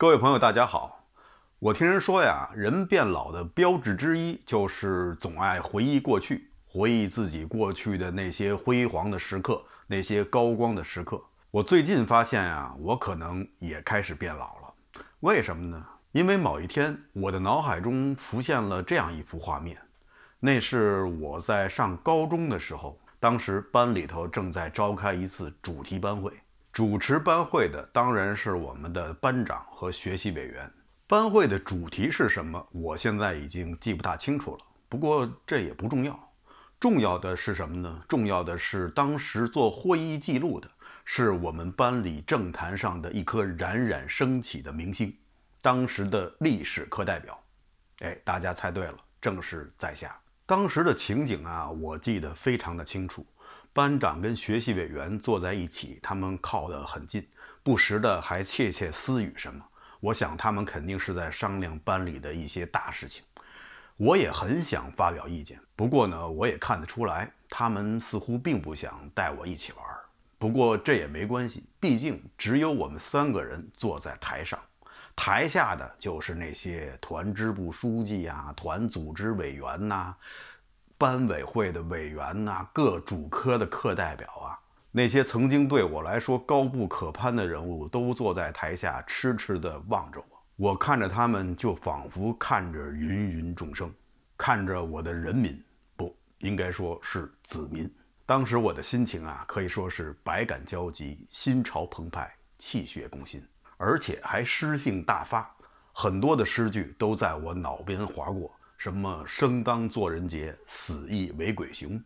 各位朋友，大家好。我听人说呀，人变老的标志之一就是总爱回忆过去，回忆自己过去的那些辉煌的时刻，那些高光的时刻。我最近发现呀，我可能也开始变老了。为什么呢？因为某一天，我的脑海中浮现了这样一幅画面，那是我在上高中的时候，当时班里头正在召开一次主题班会。主持班会的当然是我们的班长和学习委员。班会的主题是什么？我现在已经记不大清楚了，不过这也不重要。重要的是什么呢？重要的是当时做会议记录的是我们班里政坛上的一颗冉冉升起的明星，当时的历史课代表。哎，大家猜对了，正是在下。当时的情景啊，我记得非常的清楚。班长跟学习委员坐在一起，他们靠得很近，不时的还窃窃私语什么。我想他们肯定是在商量班里的一些大事情。我也很想发表意见，不过呢，我也看得出来，他们似乎并不想带我一起玩。不过这也没关系，毕竟只有我们三个人坐在台上，台下的就是那些团支部书记啊、团组织委员呐。班委会的委员呐，各主科的课代表啊，那些曾经对我来说高不可攀的人物，都坐在台下痴痴地望着我。我看着他们，就仿佛看着芸芸众生，看着我的人民，不应该说是子民。当时我的心情啊，可以说是百感交集，心潮澎湃，气血攻心，而且还诗性大发，很多的诗句都在我脑边划过。什么生当作人杰，死亦为鬼雄。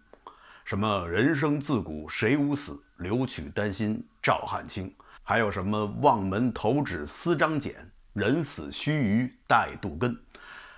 什么人生自古谁无死，留取丹心照汗青。还有什么望门投止思张俭，人死须臾带杜根。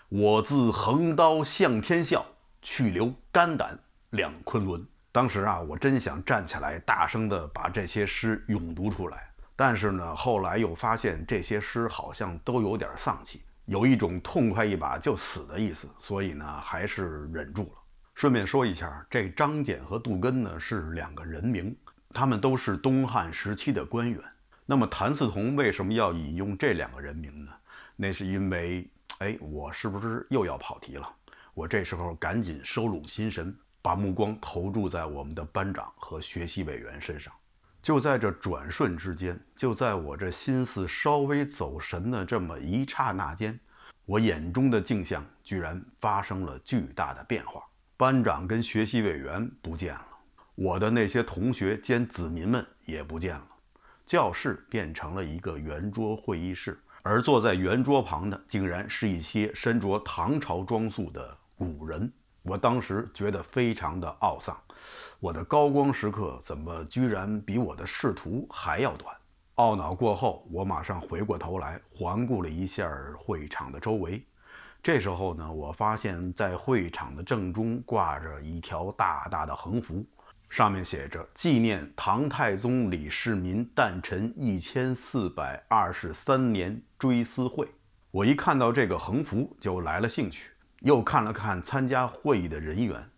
我自横刀向天笑，去留肝胆两昆仑。当时啊，我真想站起来大声的把这些诗咏读出来，但是呢，后来又发现这些诗好像都有点丧气。有一种痛快一把就死的意思，所以呢，还是忍住了。顺便说一下，这张俭和杜根呢是两个人名，他们都是东汉时期的官员。那么谭嗣同为什么要引用这两个人名呢？那是因为，哎，我是不是又要跑题了？我这时候赶紧收拢心神，把目光投注在我们的班长和学习委员身上。就在这转瞬之间，就在我这心思稍微走神的这么一刹那间，我眼中的镜像居然发生了巨大的变化。班长跟学习委员不见了，我的那些同学兼子民们也不见了，教室变成了一个圆桌会议室，而坐在圆桌旁的竟然是一些身着唐朝装束的古人。我当时觉得非常的懊丧。我的高光时刻怎么居然比我的仕途还要短？懊恼过后，我马上回过头来，环顾了一下会场的周围。这时候呢，我发现，在会场的正中挂着一条大大的横幅，上面写着“纪念唐太宗李世民诞辰一千四百二十三年追思会”。我一看到这个横幅，就来了兴趣，又看了看参加会议的人员。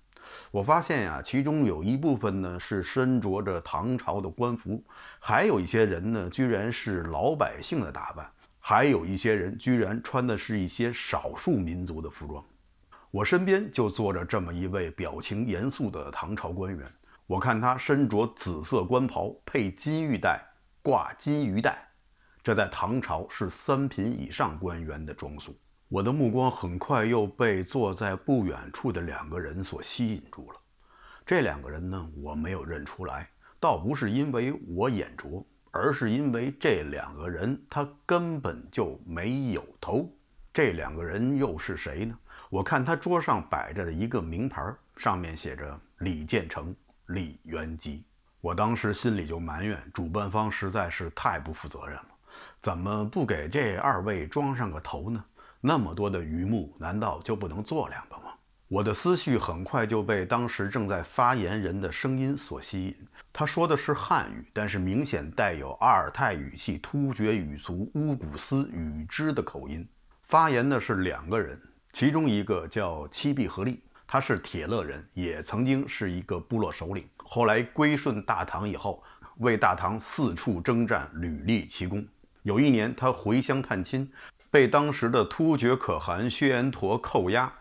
我发现呀，其中有一部分呢是身着着唐朝的官服，还有一些人呢居然是老百姓的打扮，还有一些人居然穿的是一些少数民族的服装。我身边就坐着这么一位表情严肃的唐朝官员，我看他身着紫色官袍，配金玉带，挂金鱼带，这在唐朝是三品以上官员的装束。我的目光很快又被坐在不远处的两个人所吸引住了。这两个人呢，我没有认出来，倒不是因为我眼拙，而是因为这两个人他根本就没有头。这两个人又是谁呢？我看他桌上摆着的一个名牌，上面写着“李建成、李元吉”。我当时心里就埋怨主办方实在是太不负责任了，怎么不给这二位装上个头呢？那么多的榆木，难道就不能做两个吗？我的思绪很快就被当时正在发言人的声音所吸引。他说的是汉语，但是明显带有阿尔泰语系、突厥语族、乌古斯语支的口音。发言的是两个人，其中一个叫七必合力，他是铁勒人，也曾经是一个部落首领。后来归顺大唐以后，为大唐四处征战，屡立奇功。有一年，他回乡探亲。被当时的突厥可汗薛延陀扣押，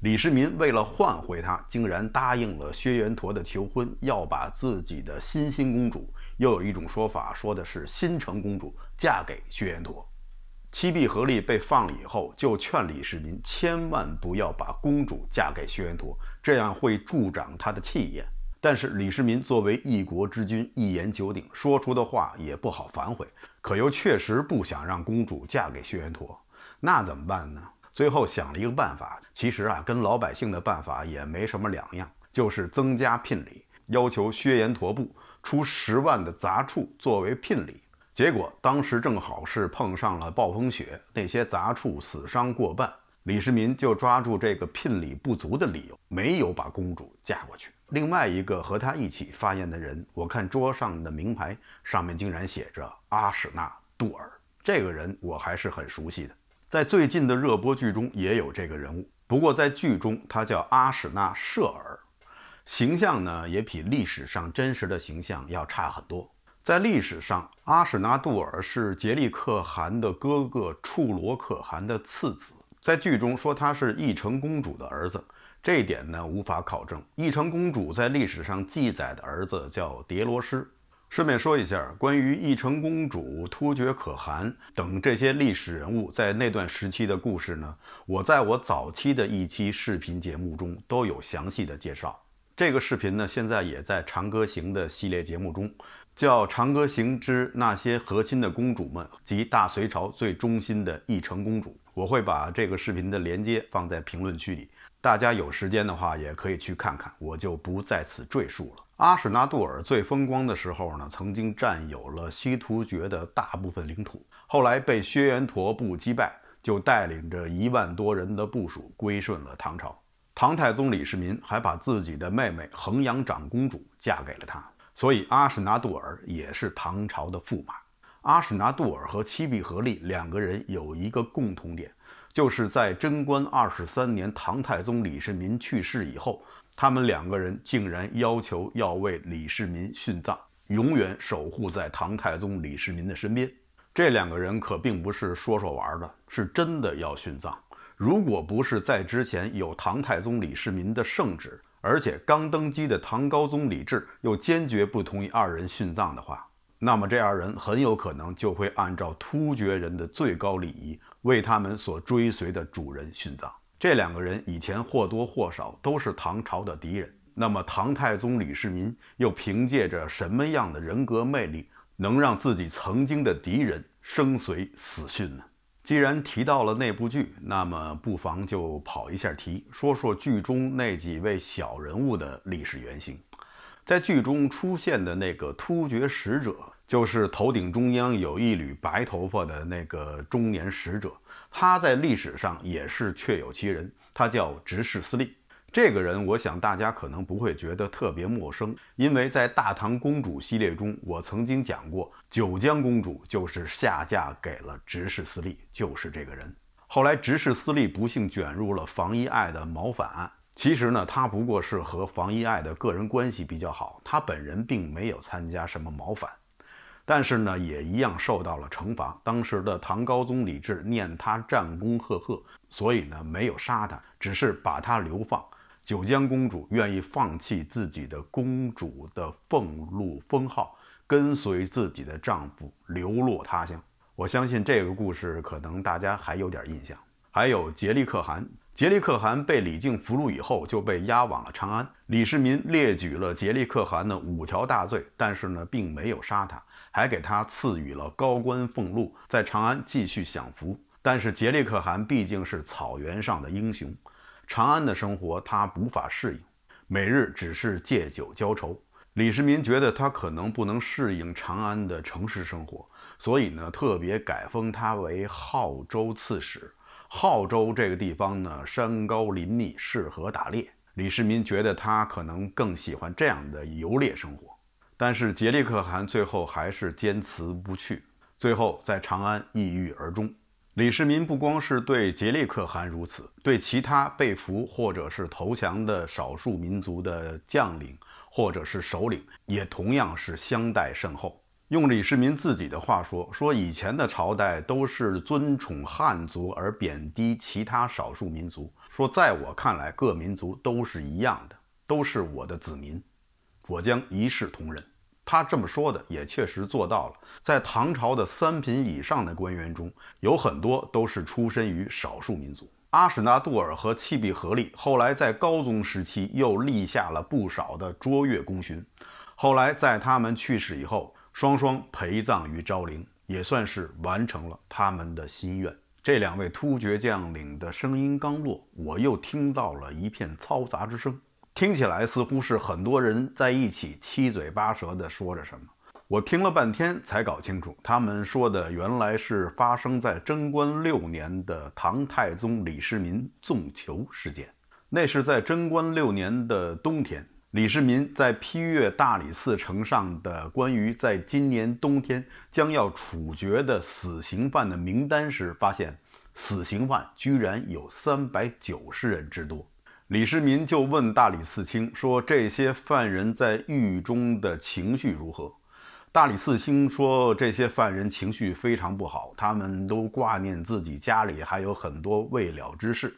李世民为了换回他，竟然答应了薛延陀的求婚，要把自己的新新公主（又有一种说法说的是新城公主）嫁给薛延陀。七臂合力被放以后，就劝李世民千万不要把公主嫁给薛延陀，这样会助长他的气焰。但是李世民作为一国之君，一言九鼎，说出的话也不好反悔，可又确实不想让公主嫁给薛延陀，那怎么办呢？最后想了一个办法，其实啊，跟老百姓的办法也没什么两样，就是增加聘礼，要求薛延陀部出十万的杂畜作为聘礼。结果当时正好是碰上了暴风雪，那些杂畜死伤过半。李世民就抓住这个聘礼不足的理由，没有把公主嫁过去。另外一个和他一起发言的人，我看桌上的名牌上面竟然写着阿史那杜尔。这个人我还是很熟悉的，在最近的热播剧中也有这个人物，不过在剧中他叫阿史那舍尔，形象呢也比历史上真实的形象要差很多。在历史上，阿史那杜尔是杰利可汗的哥哥处罗可汗的次子。在剧中说他是义成公主的儿子，这一点呢无法考证。义成公主在历史上记载的儿子叫叠罗师。顺便说一下，关于义成公主、突厥可汗等这些历史人物在那段时期的故事呢，我在我早期的一期视频节目中都有详细的介绍。这个视频呢，现在也在《长歌行》的系列节目中，叫《长歌行之那些和亲的公主们及大隋朝最忠心的义成公主》。我会把这个视频的链接放在评论区里，大家有时间的话也可以去看看，我就不在此赘述了。阿史那杜尔最风光的时候呢，曾经占有了西突厥的大部分领土，后来被薛延陀部击败，就带领着一万多人的部署归顺了唐朝。唐太宗李世民还把自己的妹妹衡阳长公主嫁给了他，所以阿史那杜尔也是唐朝的驸马。阿史那杜尔和七必合力两个人有一个共同点，就是在贞观二十三年唐太宗李世民去世以后，他们两个人竟然要求要为李世民殉葬，永远守护在唐太宗李世民的身边。这两个人可并不是说说玩的，是真的要殉葬。如果不是在之前有唐太宗李世民的圣旨，而且刚登基的唐高宗李治又坚决不同意二人殉葬的话。那么这二人很有可能就会按照突厥人的最高礼仪，为他们所追随的主人殉葬。这两个人以前或多或少都是唐朝的敌人。那么唐太宗李世民又凭借着什么样的人格魅力，能让自己曾经的敌人生随死殉呢？既然提到了那部剧，那么不妨就跑一下题，说说剧中那几位小人物的历史原型。在剧中出现的那个突厥使者。就是头顶中央有一缕白头发的那个中年使者，他在历史上也是确有其人，他叫执事司隶。这个人，我想大家可能不会觉得特别陌生，因为在《大唐公主》系列中，我曾经讲过，九江公主就是下嫁给了执事司隶，就是这个人。后来，执事司隶不幸卷入了房遗爱的谋反案。其实呢，他不过是和房遗爱的个人关系比较好，他本人并没有参加什么谋反。但是呢，也一样受到了惩罚。当时的唐高宗李治念他战功赫赫，所以呢没有杀他，只是把他流放。九江公主愿意放弃自己的公主的俸禄封号，跟随自己的丈夫流落他乡。我相信这个故事可能大家还有点印象。还有颉利可汗，颉利可汗被李靖俘虏以后就被押往了长安。李世民列举了颉利可汗的五条大罪，但是呢并没有杀他。还给他赐予了高官俸禄，在长安继续享福。但是颉利可汗毕竟是草原上的英雄，长安的生活他无法适应，每日只是借酒浇愁。李世民觉得他可能不能适应长安的城市生活，所以呢，特别改封他为浩州刺史。浩州这个地方呢，山高林密，适合打猎。李世民觉得他可能更喜欢这样的游猎生活。但是颉利可汗最后还是坚持不去，最后在长安抑郁而终。李世民不光是对颉利可汗如此，对其他被俘或者是投降的少数民族的将领或者是首领，也同样是相待甚厚。用李世民自己的话说：“说以前的朝代都是尊崇汉族而贬低其他少数民族，说在我看来，各民族都是一样的，都是我的子民。”我将一视同仁。他这么说的，也确实做到了。在唐朝的三品以上的官员中，有很多都是出身于少数民族。阿史那杜尔和契必合力后来在高宗时期又立下了不少的卓越功勋。后来在他们去世以后，双双陪葬于昭陵，也算是完成了他们的心愿。这两位突厥将领的声音刚落，我又听到了一片嘈杂之声。听起来似乎是很多人在一起七嘴八舌地说着什么。我听了半天才搞清楚，他们说的原来是发生在贞观六年的唐太宗李世民纵囚事件。那是在贞观六年的冬天，李世民在批阅大理寺呈上的关于在今年冬天将要处决的死刑犯的名单时，发现死刑犯居然有三百九十人之多。李世民就问大理寺卿说：“这些犯人在狱中的情绪如何？”大理寺卿说：“这些犯人情绪非常不好，他们都挂念自己家里还有很多未了之事。”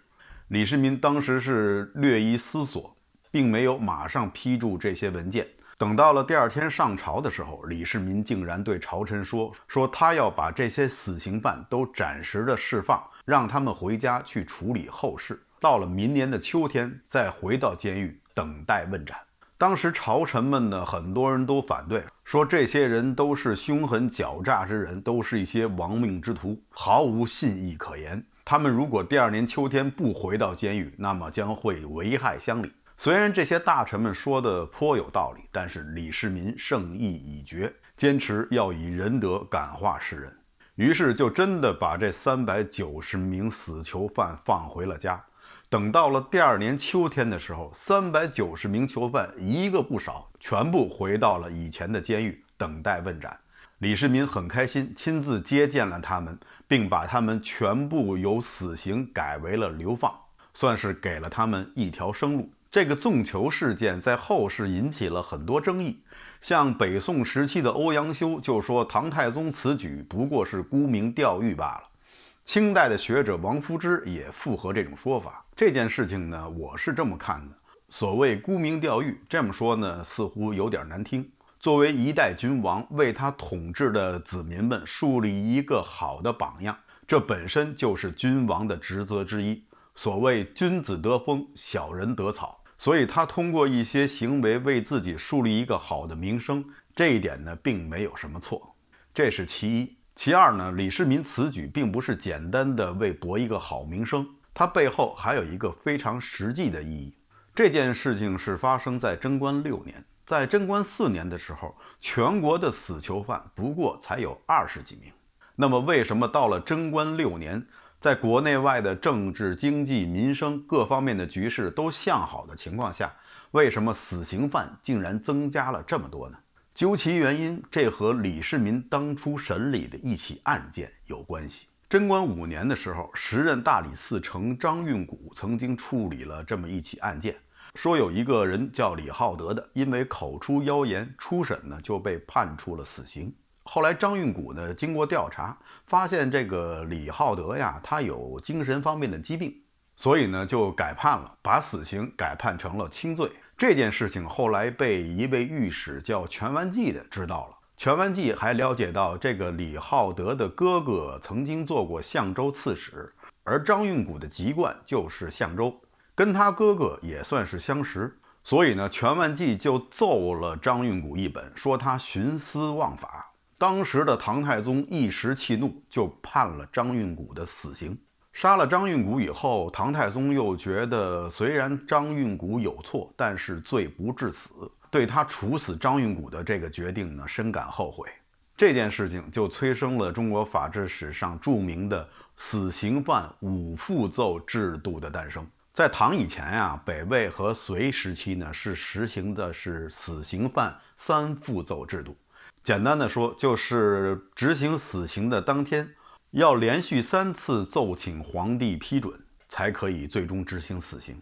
李世民当时是略一思索，并没有马上批注这些文件。等到了第二天上朝的时候，李世民竟然对朝臣说：“说他要把这些死刑犯都暂时的释放，让他们回家去处理后事。”到了明年的秋天，再回到监狱等待问斩。当时朝臣们呢，很多人都反对，说这些人都是凶狠狡诈之人，都是一些亡命之徒，毫无信义可言。他们如果第二年秋天不回到监狱，那么将会危害乡里。虽然这些大臣们说的颇有道理，但是李世民圣意已决，坚持要以仁德感化世人，于是就真的把这三百九十名死囚犯放回了家。等到了第二年秋天的时候，三百九十名囚犯一个不少，全部回到了以前的监狱，等待问斩。李世民很开心，亲自接见了他们，并把他们全部由死刑改为了流放，算是给了他们一条生路。这个纵囚事件在后世引起了很多争议，像北宋时期的欧阳修就说唐太宗此举不过是沽名钓誉罢了。清代的学者王夫之也附和这种说法。这件事情呢，我是这么看的。所谓沽名钓誉，这么说呢，似乎有点难听。作为一代君王，为他统治的子民们树立一个好的榜样，这本身就是君王的职责之一。所谓君子得风，小人得草，所以他通过一些行为为自己树立一个好的名声，这一点呢，并没有什么错。这是其一。其二呢，李世民此举并不是简单的为博一个好名声。它背后还有一个非常实际的意义。这件事情是发生在贞观六年，在贞观四年的时候，全国的死囚犯不过才有二十几名。那么，为什么到了贞观六年，在国内外的政治、经济、民生各方面的局势都向好的情况下，为什么死刑犯竟然增加了这么多呢？究其原因，这和李世民当初审理的一起案件有关系。贞观五年的时候，时任大理寺丞张运古曾经处理了这么一起案件，说有一个人叫李浩德的，因为口出妖言，初审呢就被判处了死刑。后来张运古呢经过调查，发现这个李浩德呀，他有精神方面的疾病，所以呢就改判了，把死刑改判成了轻罪。这件事情后来被一位御史叫全完记的知道了。全万济还了解到，这个李浩德的哥哥曾经做过相州刺史，而张运古的籍贯就是相州，跟他哥哥也算是相识。所以呢，全万济就奏了张运古一本，说他徇私枉法。当时的唐太宗一时气怒，就判了张运古的死刑。杀了张运古以后，唐太宗又觉得虽然张运古有错，但是罪不至死。对他处死张运古的这个决定呢，深感后悔。这件事情就催生了中国法制史上著名的死刑犯五复奏制度的诞生。在唐以前呀，北魏和隋时期呢，是实行的是死刑犯三复奏制度。简单的说，就是执行死刑的当天，要连续三次奏请皇帝批准，才可以最终执行死刑。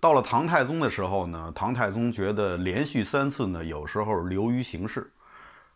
到了唐太宗的时候呢，唐太宗觉得连续三次呢，有时候流于形式。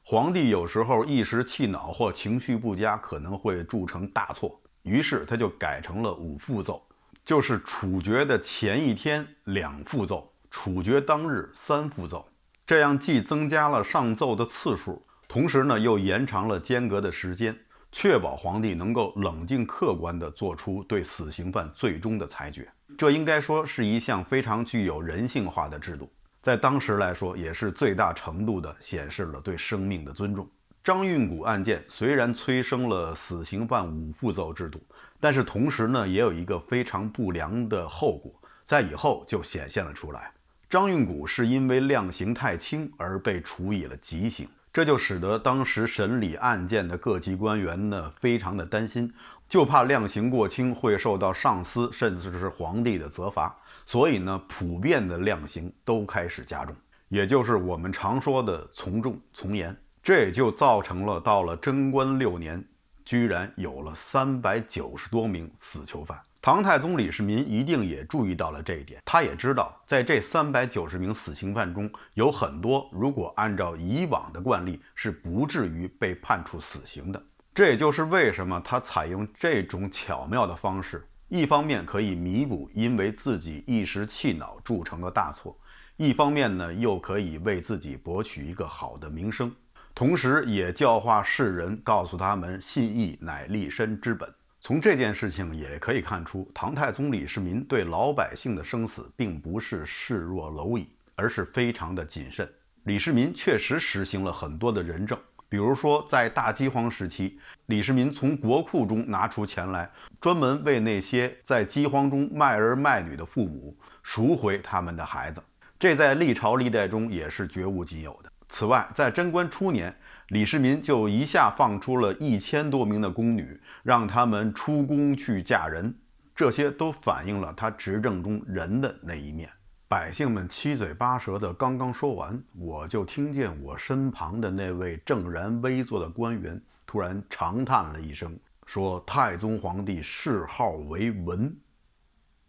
皇帝有时候一时气恼或情绪不佳，可能会铸成大错。于是他就改成了五副奏，就是处决的前一天两副奏，处决当日三副奏。这样既增加了上奏的次数，同时呢又延长了间隔的时间。确保皇帝能够冷静、客观地做出对死刑犯最终的裁决，这应该说是一项非常具有人性化的制度，在当时来说也是最大程度地显示了对生命的尊重。张运古案件虽然催生了死刑犯五步骤制度，但是同时呢，也有一个非常不良的后果，在以后就显现了出来。张运古是因为量刑太轻而被处以了极刑。这就使得当时审理案件的各级官员呢，非常的担心，就怕量刑过轻会受到上司甚至是皇帝的责罚，所以呢，普遍的量刑都开始加重，也就是我们常说的从重从严。这也就造成了到了贞观六年，居然有了三百九十多名死囚犯。唐太宗李世民一定也注意到了这一点，他也知道，在这三百九十名死刑犯中，有很多如果按照以往的惯例是不至于被判处死刑的。这也就是为什么他采用这种巧妙的方式，一方面可以弥补因为自己一时气恼铸成的大错，一方面呢又可以为自己博取一个好的名声，同时也教化世人，告诉他们信义乃立身之本。从这件事情也可以看出，唐太宗李世民对老百姓的生死并不是视若蝼蚁，而是非常的谨慎。李世民确实实行了很多的仁政，比如说在大饥荒时期，李世民从国库中拿出钱来，专门为那些在饥荒中卖儿卖女的父母赎回他们的孩子，这在历朝历代中也是绝无仅有的。此外，在贞观初年。李世民就一下放出了一千多名的宫女，让他们出宫去嫁人。这些都反映了他执政中人的那一面。百姓们七嘴八舌的，刚刚说完，我就听见我身旁的那位正然微坐的官员突然长叹了一声，说：“太宗皇帝谥号为文，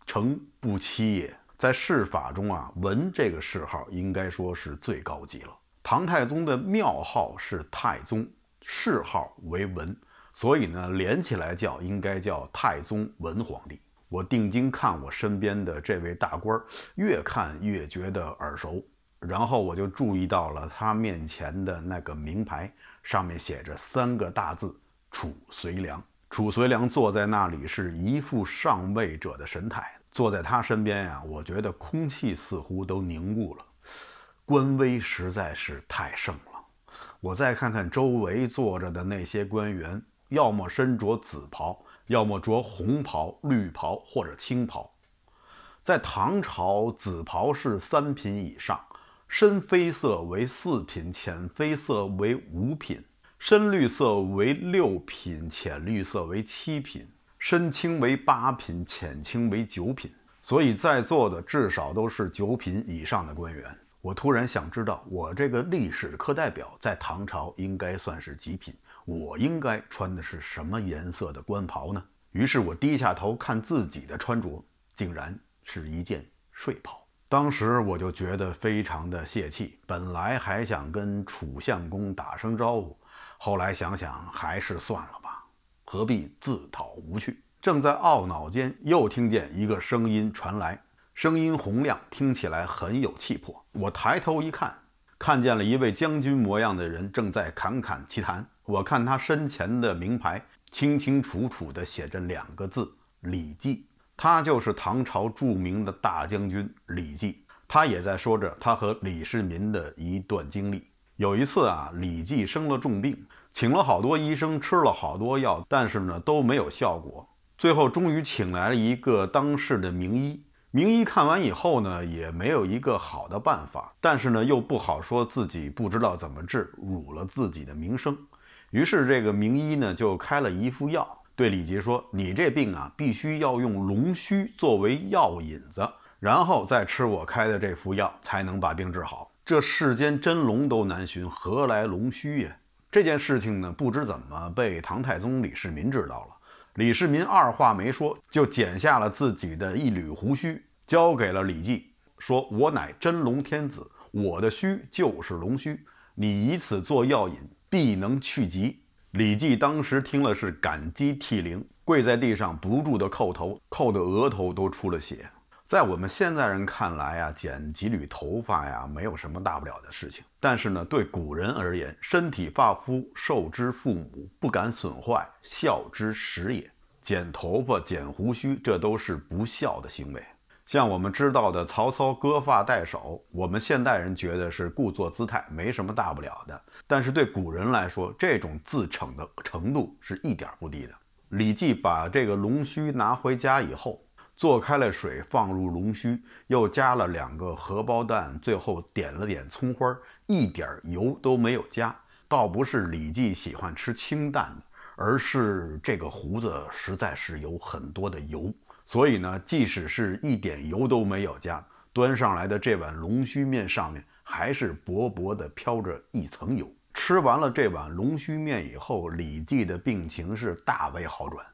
诚不欺也。”在谥法中啊，文这个谥号应该说是最高级了。唐太宗的庙号是太宗，谥号为文，所以呢，连起来叫应该叫太宗文皇帝。我定睛看我身边的这位大官，越看越觉得耳熟，然后我就注意到了他面前的那个名牌，上面写着三个大字：褚遂良。褚遂良坐在那里是一副上位者的神态，坐在他身边呀，我觉得空气似乎都凝固了。官威实在是太盛了。我再看看周围坐着的那些官员，要么身着紫袍，要么着红袍、绿袍或者青袍。在唐朝，紫袍是三品以上，深黑色为四品，浅黑色为五品，深绿色为六品，浅绿色为七品，深青为八品，浅青为九品。所以在座的至少都是九品以上的官员。我突然想知道，我这个历史课代表在唐朝应该算是极品，我应该穿的是什么颜色的官袍呢？于是我低下头看自己的穿着，竟然是一件睡袍。当时我就觉得非常的泄气，本来还想跟楚相公打声招呼，后来想想还是算了吧，何必自讨无趣？正在懊恼间，又听见一个声音传来。声音洪亮，听起来很有气魄。我抬头一看，看见了一位将军模样的人正在侃侃其谈。我看他身前的名牌，清清楚楚地写着两个字“李绩”。他就是唐朝著名的大将军李绩。他也在说着他和李世民的一段经历。有一次啊，李绩生了重病，请了好多医生，吃了好多药，但是呢都没有效果。最后终于请来了一个当世的名医。名医看完以后呢，也没有一个好的办法，但是呢，又不好说自己不知道怎么治，辱了自己的名声。于是这个名医呢，就开了一副药，对李杰说：“你这病啊，必须要用龙须作为药引子，然后再吃我开的这副药，才能把病治好。这世间真龙都难寻，何来龙须呀？”这件事情呢，不知怎么被唐太宗李世民知道了。李世民二话没说，就剪下了自己的一缕胡须，交给了李绩，说：“我乃真龙天子，我的须就是龙须，你以此做药引，必能去疾。”李绩当时听了是感激涕零，跪在地上不住地叩头，叩得额头都出了血。在我们现在人看来啊，剪几缕头发呀，没有什么大不了的事情。但是呢，对古人而言，身体发肤受之父母，不敢损坏，孝之始也。剪头发、剪胡须，这都是不孝的行为。像我们知道的曹操割发代首，我们现代人觉得是故作姿态，没什么大不了的。但是对古人来说，这种自惩的程度是一点不低的。李记》把这个龙须拿回家以后。做开了水，放入龙须，又加了两个荷包蛋，最后点了点葱花，一点油都没有加。倒不是李记喜欢吃清淡的，而是这个胡子实在是有很多的油，所以呢，即使是一点油都没有加，端上来的这碗龙须面上面还是薄薄的飘着一层油。吃完了这碗龙须面以后，李记的病情是大为好转。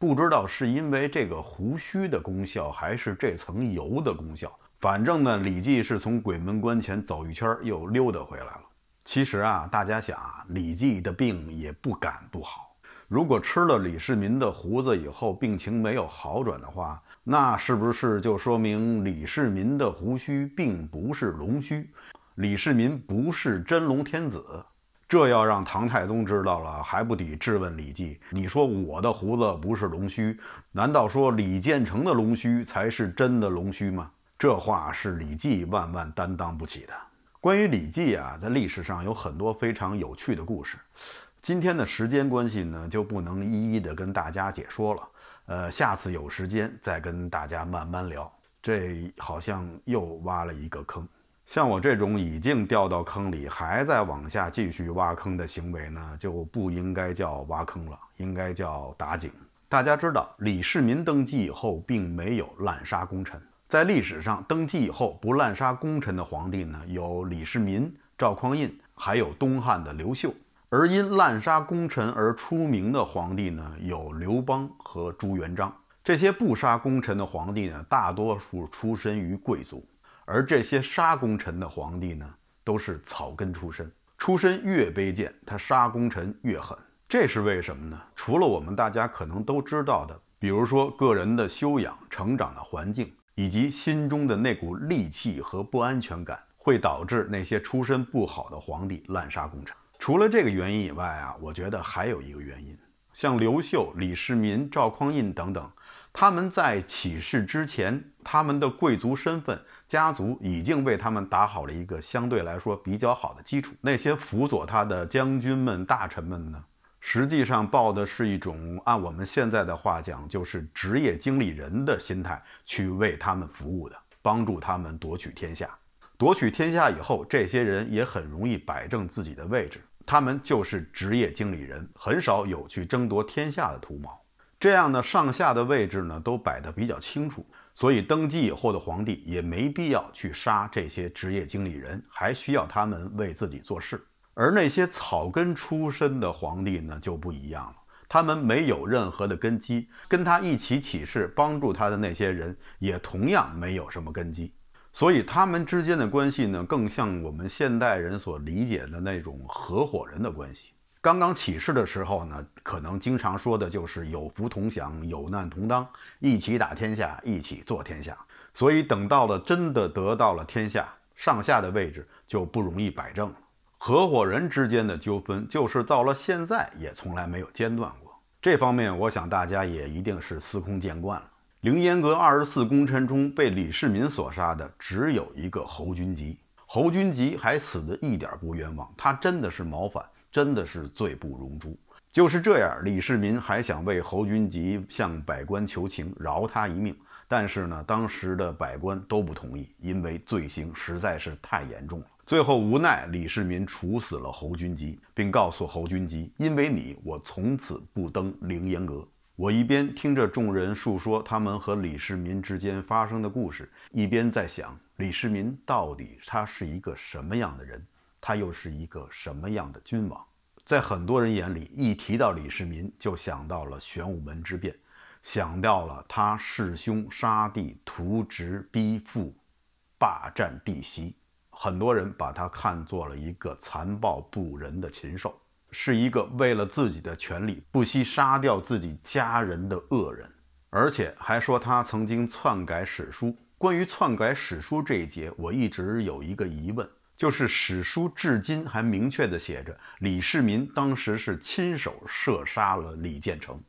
不知道是因为这个胡须的功效，还是这层油的功效。反正呢，李绩是从鬼门关前走一圈儿，又溜达回来了。其实啊，大家想啊，李绩的病也不敢不好。如果吃了李世民的胡子以后病情没有好转的话，那是不是就说明李世民的胡须并不是龙须，李世民不是真龙天子？这要让唐太宗知道了，还不抵质问李绩？你说我的胡子不是龙须，难道说李建成的龙须才是真的龙须吗？这话是李绩万万担当不起的。关于李绩啊，在历史上有很多非常有趣的故事，今天的时间关系呢，就不能一一的跟大家解说了。呃，下次有时间再跟大家慢慢聊。这好像又挖了一个坑。像我这种已经掉到坑里，还在往下继续挖坑的行为呢，就不应该叫挖坑了，应该叫打井。大家知道，李世民登基以后，并没有滥杀功臣。在历史上，登基以后不滥杀功臣的皇帝呢，有李世民、赵匡胤，还有东汉的刘秀。而因滥杀功臣而出名的皇帝呢，有刘邦和朱元璋。这些不杀功臣的皇帝呢，大多数出身于贵族。而这些杀功臣的皇帝呢，都是草根出身，出身越卑贱，他杀功臣越狠，这是为什么呢？除了我们大家可能都知道的，比如说个人的修养、成长的环境，以及心中的那股戾气和不安全感，会导致那些出身不好的皇帝滥杀功臣。除了这个原因以外啊，我觉得还有一个原因，像刘秀、李世民、赵匡胤等等，他们在起事之前，他们的贵族身份。家族已经为他们打好了一个相对来说比较好的基础。那些辅佐他的将军们、大臣们呢，实际上抱的是一种按我们现在的话讲，就是职业经理人的心态去为他们服务的，帮助他们夺取天下。夺取天下以后，这些人也很容易摆正自己的位置，他们就是职业经理人，很少有去争夺天下的图谋。这样呢，上下的位置呢都摆得比较清楚。所以，登基以后的皇帝也没必要去杀这些职业经理人，还需要他们为自己做事。而那些草根出身的皇帝呢，就不一样了，他们没有任何的根基，跟他一起起事、帮助他的那些人，也同样没有什么根基。所以，他们之间的关系呢，更像我们现代人所理解的那种合伙人的关系。刚刚起事的时候呢，可能经常说的就是有福同享，有难同当，一起打天下，一起做天下。所以等到了真的得到了天下上下的位置，就不容易摆正了。合伙人之间的纠纷，就是到了现在也从来没有间断过。这方面，我想大家也一定是司空见惯了。凌烟阁二十四功臣中被李世民所杀的只有一个侯君集，侯君集还死得一点不冤枉，他真的是谋反。真的是罪不容诛。就是这样，李世民还想为侯君集向百官求情，饶他一命。但是呢，当时的百官都不同意，因为罪行实在是太严重了。最后无奈，李世民处死了侯君集，并告诉侯君集：“因为你，我从此不登凌烟阁。”我一边听着众人述说他们和李世民之间发生的故事，一边在想：李世民到底他是一个什么样的人？他又是一个什么样的君王？在很多人眼里，一提到李世民，就想到了玄武门之变，想到了他弑兄杀弟、屠侄逼父、霸占地媳。很多人把他看作了一个残暴不仁的禽兽，是一个为了自己的权利不惜杀掉自己家人的恶人，而且还说他曾经篡改史书。关于篡改史书这一节，我一直有一个疑问。就是史书至今还明确地写着，李世民当时是亲手射杀了李建成。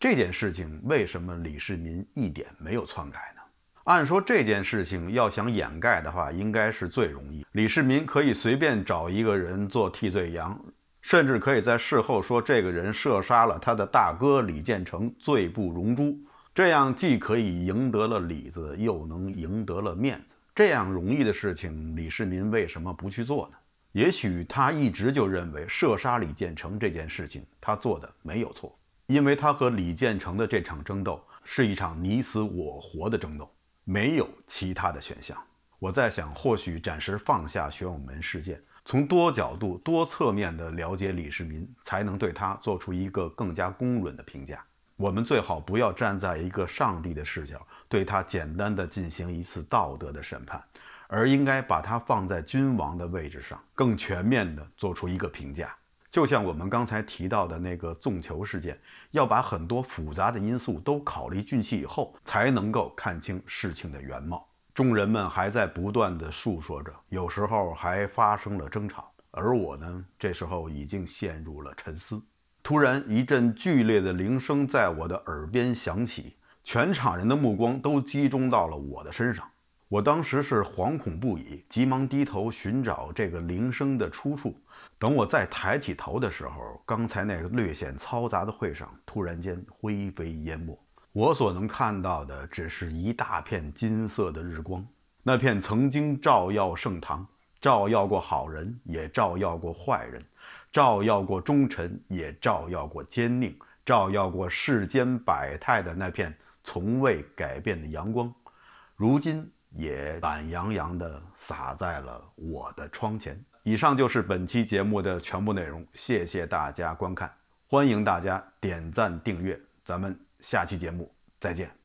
这件事情为什么李世民一点没有篡改呢？按说这件事情要想掩盖的话，应该是最容易。李世民可以随便找一个人做替罪羊，甚至可以在事后说这个人射杀了他的大哥李建成，罪不容诛。这样既可以赢得了里子，又能赢得了面子。这样容易的事情，李世民为什么不去做呢？也许他一直就认为射杀李建成这件事情他做的没有错，因为他和李建成的这场争斗是一场你死我活的争斗，没有其他的选项。我在想，或许暂时放下玄武门事件，从多角度、多侧面的了解李世民，才能对他做出一个更加公允的评价。我们最好不要站在一个上帝的视角。对他简单的进行一次道德的审判，而应该把他放在君王的位置上，更全面的做出一个评价。就像我们刚才提到的那个纵囚事件，要把很多复杂的因素都考虑进去以后，才能够看清事情的原貌。众人们还在不断的诉说着，有时候还发生了争吵。而我呢，这时候已经陷入了沉思。突然，一阵剧烈的铃声在我的耳边响起。全场人的目光都集中到了我的身上，我当时是惶恐不已，急忙低头寻找这个铃声的出处。等我再抬起头的时候，刚才那略显嘈杂的会上突然间灰飞烟灭，我所能看到的只是一大片金色的日光，那片曾经照耀盛唐，照耀过好人，也照耀过坏人，照耀过忠臣，也照耀过奸佞，照耀过世间百态的那片。从未改变的阳光，如今也懒洋洋的洒在了我的窗前。以上就是本期节目的全部内容，谢谢大家观看，欢迎大家点赞订阅，咱们下期节目再见。